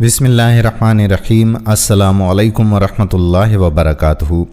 बिसमीम् अल्लाम वरम्ह वबरक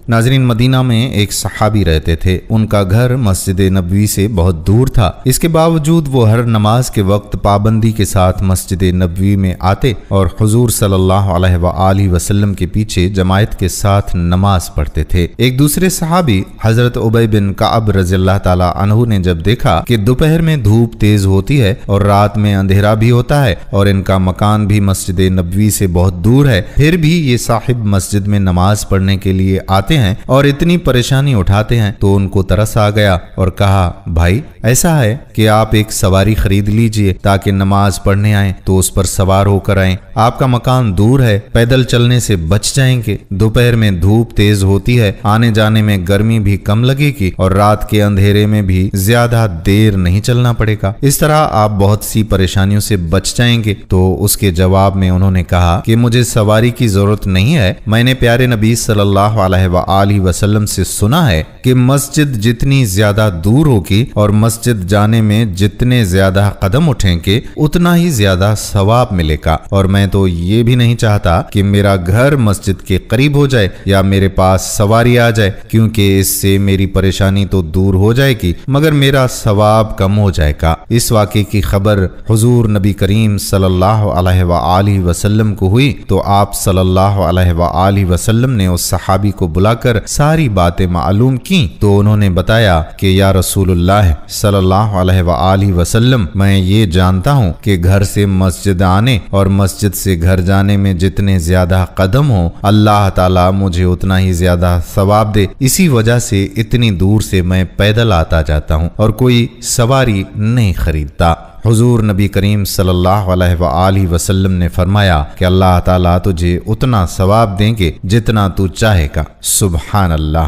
नाजरीन मदीना में एक सहाबी रहते थे उनका घर मस्जिद नबी से बहुत दूर था इसके बावजूद वो हर नमाज के वक्त पाबंदी के साथ मस्जिद नबी में आते और हजूर सल्लल्लाहु अलैहि वसल्लम के पीछे जमायत के साथ नमाज पढ़ते थे एक दूसरे सहाबी हजरत उबई बिन काब रजी अल्लाह तहु ने जब देखा कि दोपहर में धूप तेज होती है और रात में अंधेरा भी होता है और इनका मकान भी मस्जिद नबवी से बहुत दूर है फिर भी ये साहिब मस्जिद में नमाज पढ़ने के लिए आते हैं और इतनी परेशानी उठाते हैं तो उनको तरस आ गया और कहा भाई ऐसा है कि आप एक सवारी खरीद लीजिए ताकि नमाज पढ़ने आए तो उस पर सवार होकर आए आपका मकान दूर है पैदल चलने से बच जाएंगे दोपहर में धूप तेज होती है आने जाने में गर्मी भी कम लगेगी और रात के अंधेरे में भी ज्यादा देर नहीं चलना पड़ेगा इस तरह आप बहुत सी परेशानियों से बच जाएंगे तो उसके जवाब में उन्होंने उन्होंने कहा कि मुझे सवारी की जरूरत नहीं है मैंने प्यारे नबी सल्लल्लाहु अलैहि वसल्लम से सुना है कि मस्जिद जितनी ज्यादा दूर होगी और मस्जिद जाने में जितने ज्यादा कदम उठेंगे उतना ही ज्यादा सवाब मिलेगा और मैं तो ये भी नहीं चाहता कि मेरा घर मस्जिद के करीब हो जाए या मेरे पास सवारी आ जाए क्योंकि इससे मेरी परेशानी तो दूर हो जाएगी मगर मेरा सवाब कम हो जाएगा इस वाक्य की खबर हजूर नबी करीम सल्लल्लाहु अलैहि वसल्लम को हुई तो आप सल्लल्लाहु अलैहि वसल्लम ने उस सहाबी को बुलाकर सारी बातें मालूम की तो उन्होंने बताया कि या रसूल सल्लल्लाहु वसल्लम मैं ये जानता हूँ कि घर से मस्जिद आने और मस्जिद से घर जाने में जितने ज्यादा कदम हो अल्लाह ताला मुझे उतना ही ज्यादा सवाब दे इसी वजह से इतनी दूर से मैं पैदल आता जाता हूँ और कोई सवारी नहीं खरीदता हुजूर नबी करीम सल्लल्लाहु अलैहि वसल्लम ने फरमाया कि अल्लाह ताला तुझे उतना सवाब देंगे जितना तू चाहेगा सुबहान अल्लाह